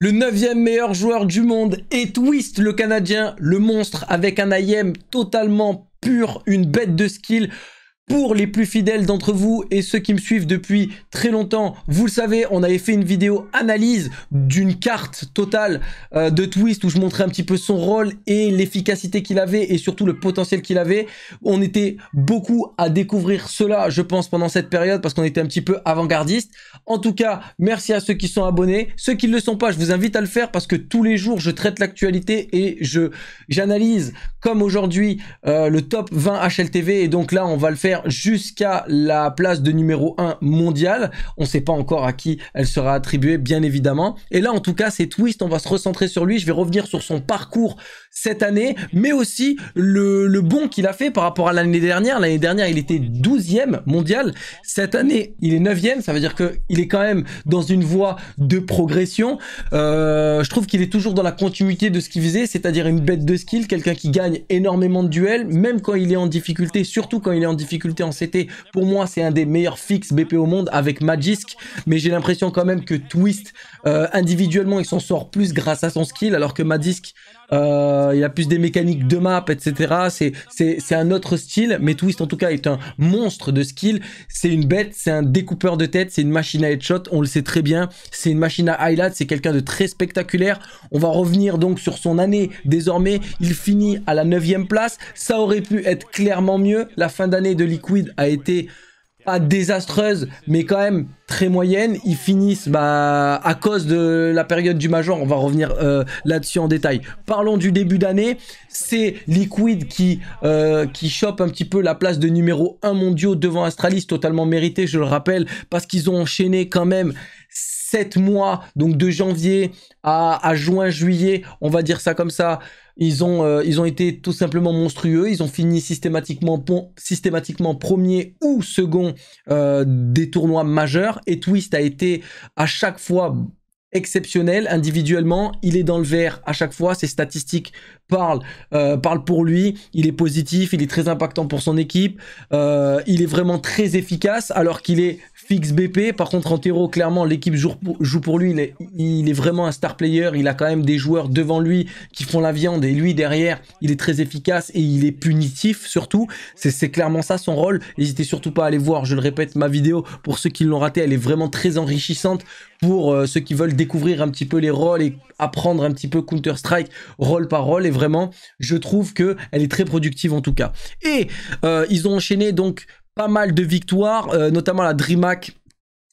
Le neuvième meilleur joueur du monde est Twist, le Canadien, le monstre avec un IM totalement pur, une bête de skill. Pour les plus fidèles d'entre vous et ceux qui me suivent depuis très longtemps, vous le savez, on avait fait une vidéo analyse d'une carte totale euh, de Twist où je montrais un petit peu son rôle et l'efficacité qu'il avait et surtout le potentiel qu'il avait. On était beaucoup à découvrir cela, je pense, pendant cette période parce qu'on était un petit peu avant-gardiste. En tout cas, merci à ceux qui sont abonnés. Ceux qui ne le sont pas, je vous invite à le faire parce que tous les jours, je traite l'actualité et je j'analyse comme aujourd'hui euh, le top 20 HLTV et donc là, on va le faire jusqu'à la place de numéro 1 mondial On ne sait pas encore à qui elle sera attribuée, bien évidemment. Et là, en tout cas, c'est Twist. On va se recentrer sur lui. Je vais revenir sur son parcours cette année, mais aussi le, bon qu'il a fait par rapport à l'année dernière. L'année dernière, il était 12e mondial. Cette année, il est 9 ème Ça veut dire qu'il est quand même dans une voie de progression. Euh, je trouve qu'il est toujours dans la continuité de ce qu'il faisait, c'est-à-dire une bête de skill, quelqu'un qui gagne énormément de duels, même quand il est en difficulté, surtout quand il est en difficulté en CT. Pour moi, c'est un des meilleurs fixes BP au monde avec Magisk, mais j'ai l'impression quand même que Twist, euh, individuellement, il s'en sort plus grâce à son skill, alors que Magisk, euh, il a plus des mécaniques de map, etc. C'est un autre style, mais Twist en tout cas est un monstre de skill. C'est une bête, c'est un découpeur de tête, c'est une machine à headshot, on le sait très bien. C'est une machine à highlight, c'est quelqu'un de très spectaculaire. On va revenir donc sur son année. Désormais, il finit à la 9 place. Ça aurait pu être clairement mieux. La fin d'année de quid a été pas désastreuse, mais quand même très moyenne. Ils finissent bah, à cause de la période du Major. On va revenir euh, là-dessus en détail. Parlons du début d'année. C'est Liquid qui, euh, qui chope un petit peu la place de numéro 1 mondiaux devant Astralis. Totalement mérité, je le rappelle, parce qu'ils ont enchaîné quand même 7 mois, donc de janvier à, juin, juillet, on va dire ça comme ça. Ils ont, euh, ils ont été tout simplement monstrueux. Ils ont fini systématiquement, systématiquement premier ou second des tournois majeurs et Twist a été à chaque fois exceptionnel individuellement, il est dans le vert à chaque fois, ses statistiques parlent, euh, parlent pour lui, il est positif, il est très impactant pour son équipe, euh, il est vraiment très efficace alors qu'il est fixe BP, par contre Antero clairement l'équipe joue, pour lui, il est, il est, vraiment un star player, il a quand même des joueurs devant lui qui font la viande et lui derrière il est très efficace et il est punitif surtout, c'est clairement ça son rôle, n'hésitez surtout pas à aller voir, je le répète, ma vidéo pour ceux qui l'ont raté, elle est vraiment très enrichissante pour euh, ceux qui veulent découvrir un petit peu les rôles et apprendre un petit peu Counter-Strike rôle par rôle. Et vraiment, je trouve que elle est très productive en tout cas. Et euh, ils ont enchaîné donc pas mal de victoires, euh, notamment la DreamHack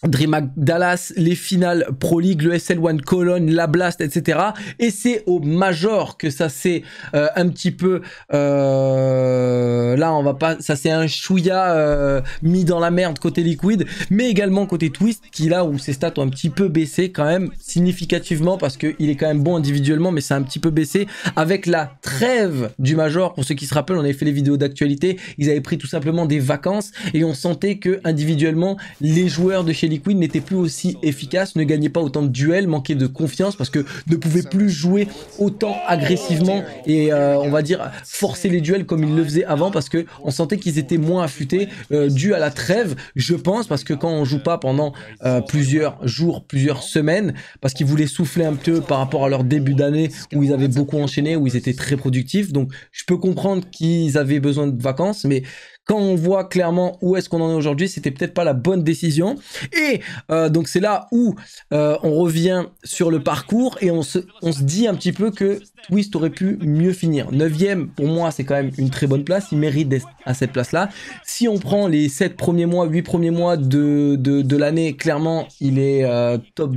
DreamHack Dallas, les finales Pro League, le SL1 Cologne, la Blast, etc. Et c'est au Major que ça s'est euh, un petit peu... Euh, là, on va pas... Ça c'est un chouïa euh, mis dans la merde côté Liquid, mais également côté Twist, qui là où ses stats ont un petit peu baissé quand même, significativement, parce qu'il est quand même bon individuellement, mais c'est un petit peu baissé. Avec la trêve du Major, pour ceux qui se rappellent, on avait fait les vidéos d'actualité, ils avaient pris tout simplement des vacances, et on sentait que individuellement, les joueurs de chez Liquid Queen n'était plus aussi efficace, ne gagnait pas autant de duels, manquait de confiance parce que ne pouvait plus jouer autant agressivement et euh, on va dire forcer les duels comme ils le faisaient avant parce que on sentait qu'ils étaient moins affûtés euh, dû à la trêve, je pense, parce que quand on joue pas pendant euh, plusieurs jours, plusieurs semaines, parce qu'ils voulaient souffler un peu par rapport à leur début d'année où ils avaient beaucoup enchaîné, où ils étaient très productifs. Donc je peux comprendre qu'ils avaient besoin de vacances, mais quand on voit clairement où est-ce qu'on en est aujourd'hui, c'était peut-être pas la bonne décision. Et euh, donc c'est là où euh, on revient sur le parcours et on se, dit un petit peu que Twist aurait pu mieux finir. Neuvième, pour moi, c'est quand même une très bonne place. Il mérite d'être à cette place-là. Si on prend les 7 premiers mois, 8 premiers mois de, l'année, clairement, il est euh, top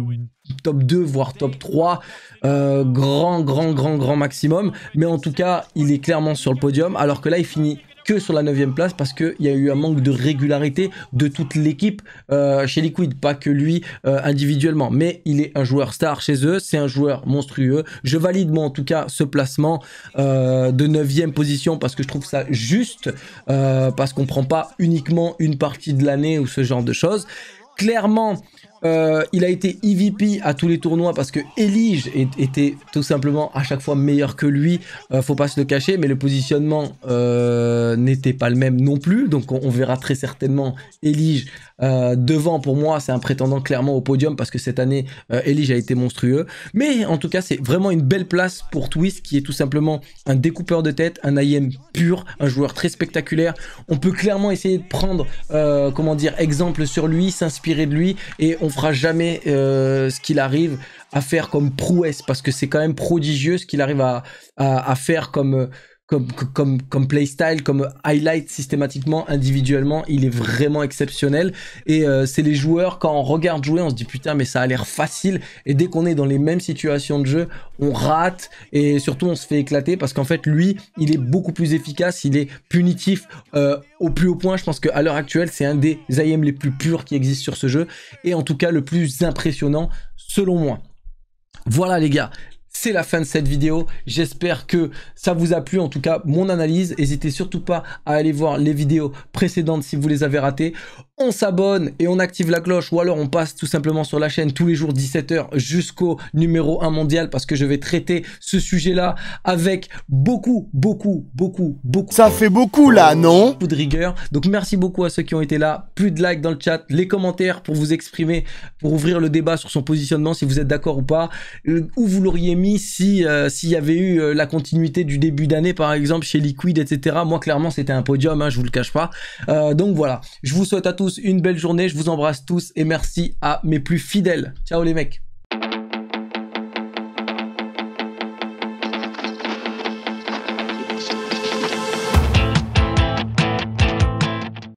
top 2 voire top 3 grand grand grand grand maximum mais en tout cas il est clairement sur le podium alors que là il finit que sur la 9 place parce qu'il y a eu un manque de régularité de toute l'équipe euh, chez Liquid, pas que lui euh, individuellement. Mais il est un joueur star chez eux, c'est un joueur monstrueux. Je valide moi en tout cas ce placement euh, de 9 position parce que je trouve ça juste, parce qu'on prend pas uniquement une partie de l'année ou ce genre de choses. Clairement, euh, il a été EVP à tous les tournois parce que Elige était tout simplement à chaque fois meilleur que lui. Euh, faut pas se le cacher, mais le positionnement euh, n'était pas le même non plus. Donc on, verra très certainement Elige devant. Pour moi, c'est un prétendant clairement au podium parce que cette année, Elige a été monstrueux. Mais en tout cas, c'est vraiment une belle place pour Twist qui est tout simplement un découpeur de tête, un IM pur, un joueur très spectaculaire. On peut clairement essayer de prendre, comment dire, exemple sur lui, s'inspirer de lui et on on fera jamais euh, ce qu'il arrive à faire comme prouesse parce que c'est quand même prodigieux ce qu'il arrive à, à, à, faire comme euh, comme, comme, comme playstyle, comme highlight systématiquement, individuellement, il est vraiment exceptionnel. Et euh, c'est les joueurs, quand on regarde jouer, on se dit putain, mais ça a l'air facile. Et dès qu'on est dans les mêmes situations de jeu, on rate et surtout on se fait éclater parce qu'en fait, lui, il est beaucoup plus efficace, il est punitif euh, au plus haut point. Je pense qu'à l'heure actuelle, c'est un des IM les plus purs qui existent sur ce jeu et en tout cas le plus impressionnant selon moi. Voilà les gars, c'est la fin de cette vidéo. J'espère que ça vous a plu, en tout cas mon analyse. N'hésitez surtout pas à aller voir les vidéos précédentes si vous les avez ratées. On s'abonne et on active la cloche ou alors on passe tout simplement sur la chaîne tous les jours 17h jusqu'au numéro 1 mondial parce que je vais traiter ce sujet-là avec beaucoup, beaucoup, beaucoup, beaucoup. Ça fait beaucoup là, non de rigueur. Donc merci beaucoup à ceux qui ont été là. Plus de likes dans le chat, les commentaires pour vous exprimer, pour ouvrir le débat sur son positionnement, si vous êtes d'accord ou pas, euh, où vous l'auriez mis si euh, s'il y avait eu euh, la continuité du début d'année par exemple chez Liquid etc moi clairement c'était un podium hein, je vous le cache pas euh, donc voilà je vous souhaite à tous une belle journée je vous embrasse tous et merci à mes plus fidèles ciao les mecs